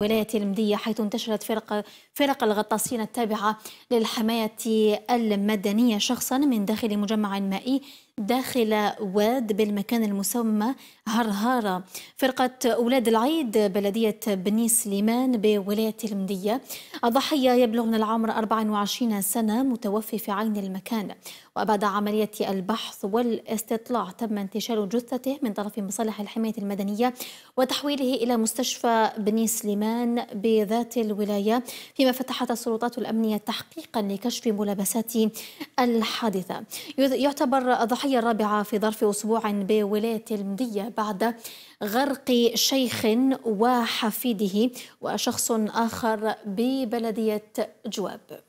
ولاية المدية حيث انتشرت فرق فرق الغطاسين التابعة للحماية المدنية شخصا من داخل مجمع مائي داخل واد بالمكان المسمى هرهارة فرقة أولاد العيد بلدية بني سليمان بولاية المدية الضحية يبلغ من العمر 24 سنة متوفي في عين المكان وبعد عملية البحث والاستطلاع تم انتشار جثته من طرف مصالح الحماية المدنية وتحويله إلى مستشفى بني سليمان الأمان بذات الولاية فيما فتحت السلطات الأمنية تحقيقا لكشف ملابسات الحادثة يعتبر الضحية الرابعة في ظرف أسبوع بولاية المدية بعد غرق شيخ وحفيده وشخص آخر ببلدية جواب